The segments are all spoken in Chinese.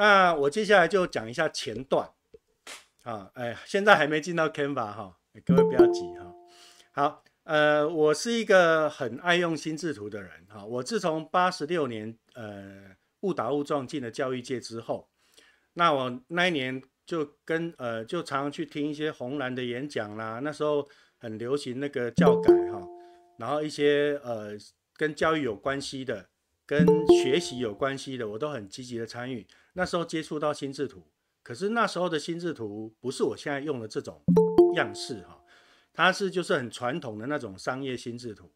那我接下来就讲一下前段，啊，哎，现在还没进到 Canva 哈，各位不要急哈。好，呃，我是一个很爱用心智图的人哈。我自从八十六年呃误打误撞进了教育界之后，那我那一年就跟呃就常常去听一些红蓝的演讲啦，那时候很流行那个教改哈，然后一些呃跟教育有关系的。跟学习有关系的，我都很积极的参与。那时候接触到心智图，可是那时候的心智图不是我现在用的这种样式哈，它是就是很传统的那种商业心智图。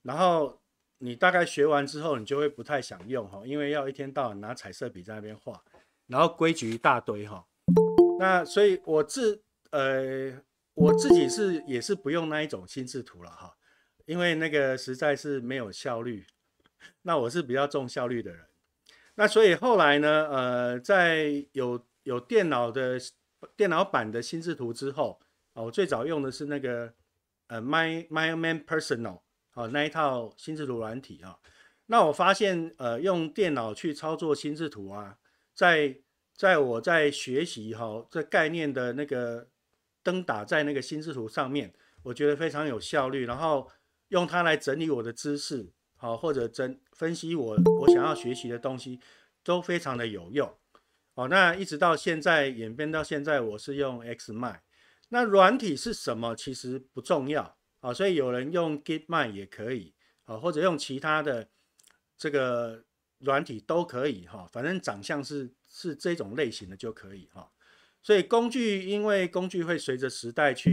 然后你大概学完之后，你就会不太想用哈，因为要一天到晚拿彩色笔在那边画，然后规矩一大堆哈。那所以我自呃我自己是也是不用那一种心智图了哈，因为那个实在是没有效率。那我是比较重效率的人，那所以后来呢，呃，在有有电脑的电脑版的心智图之后，哦，我最早用的是那个呃 My MyMan Personal 哦那一套心智图软体啊，那我发现呃用电脑去操作心智图啊，在在我在学习哈这概念的那个灯打在那个心智图上面，我觉得非常有效率，然后用它来整理我的知识。好，或者真分析我我想要学习的东西，都非常的有用。哦，那一直到现在演变到现在，我是用 Xmind。那软体是什么其实不重要啊，所以有人用 GitMind 也可以啊，或者用其他的这个软体都可以哈，反正长相是是这种类型的就可以哈。所以工具因为工具会随着时代去。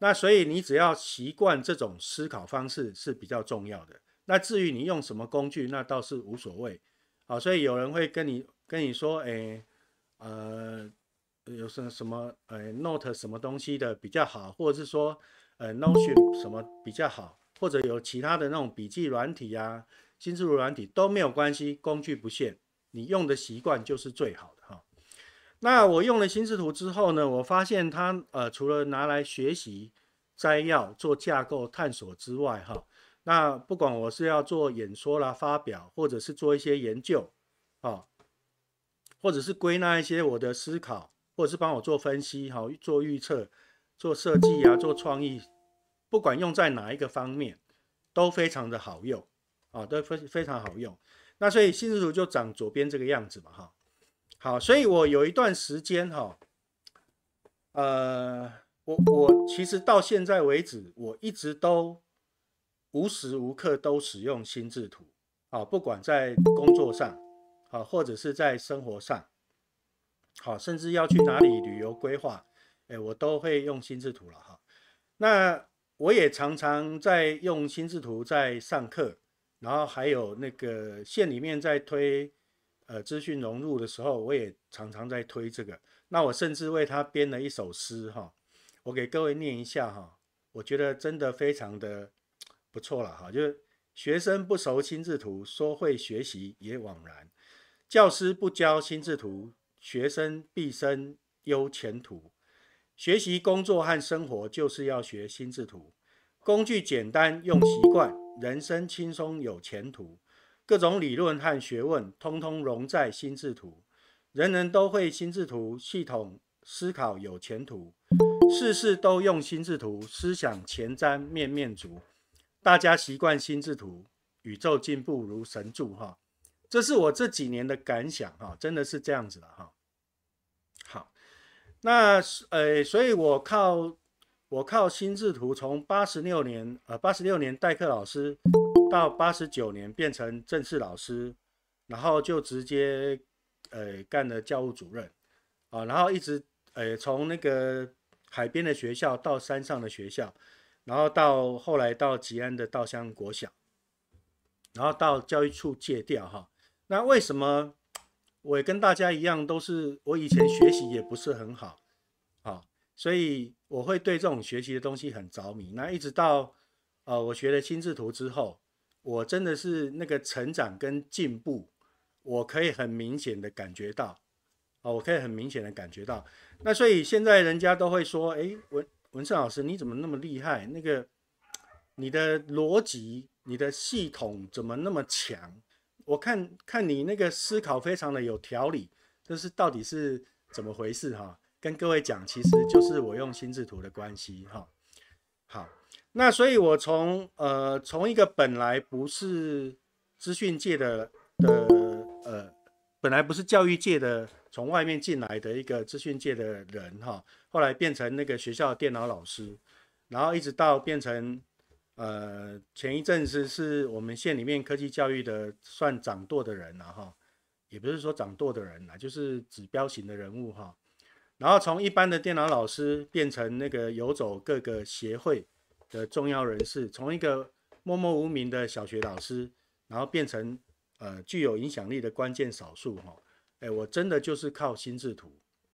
那所以你只要习惯这种思考方式是比较重要的。那至于你用什么工具，那倒是无所谓。好，所以有人会跟你跟你说，哎，呃，有什么什么，哎，Note 什么东西的比较好，或者是说，呃，Notion 什么比较好，或者有其他的那种笔记软体呀、新自如软体都没有关系，工具不限，你用的习惯就是最好的。那我用了心智图之后呢，我发现它呃，除了拿来学习、摘要、做架构探索之外，哈，那不管我是要做演说啦、发表，或者是做一些研究，啊，或者是归纳一些我的思考，或者是帮我做分析、哈，做预测、做设计啊，做创意，不管用在哪一个方面，都非常的好用，啊，都非非常好用。那所以心智图就长左边这个样子嘛，哈。好，所以，我有一段时间，哈，呃，我我其实到现在为止，我一直都无时无刻都使用心智图，啊，不管在工作上，啊，或者是在生活上，好，甚至要去哪里旅游规划，哎，我都会用心智图了，哈。那我也常常在用心智图在上课，然后还有那个县里面在推。呃，资讯融入的时候，我也常常在推这个。那我甚至为他编了一首诗哈，我给各位念一下哈。我觉得真的非常的不错了哈，就是学生不熟心智图，说会学习也枉然；教师不教心智图，学生毕生忧前途。学习、工作和生活就是要学心智图，工具简单用习惯，人生轻松有前途。各种理论和学问，通通融在心智图，人人都会心智图系统思考有前途，事事都用心智图，思想前瞻面面足，大家习惯心智图，宇宙进步如神助哈，这是我这几年的感想哈，真的是这样子的哈。好，那呃，所以我靠我靠心智图，从八十六年呃八十六年代课老师。到八十九年变成正式老师，然后就直接，呃，干了教务主任，啊，然后一直，呃，从那个海边的学校到山上的学校，然后到后来到吉安的稻香国小，然后到教育处借调哈。那为什么我也跟大家一样，都是我以前学习也不是很好，好，所以我会对这种学习的东西很着迷。那一直到，呃，我学了心智图之后。我真的是那个成长跟进步，我可以很明显的感觉到，哦，我可以很明显的感觉到。那所以现在人家都会说，哎，文文胜老师你怎么那么厉害？那个你的逻辑、你的系统怎么那么强？我看看你那个思考非常的有条理，就是到底是怎么回事哈？跟各位讲，其实就是我用心智图的关系哈。好，那所以，我从呃，从一个本来不是资讯界的，的呃，本来不是教育界的，从外面进来的一个资讯界的人哈，后来变成那个学校电脑老师，然后一直到变成呃，前一阵子是我们县里面科技教育的算掌舵的人了哈，也不是说掌舵的人啦，就是指标型的人物哈。然后从一般的电脑老师变成那个游走各个协会的重要人士，从一个默默无名的小学老师，然后变成呃具有影响力的关键少数，哈，哎，我真的就是靠心智图。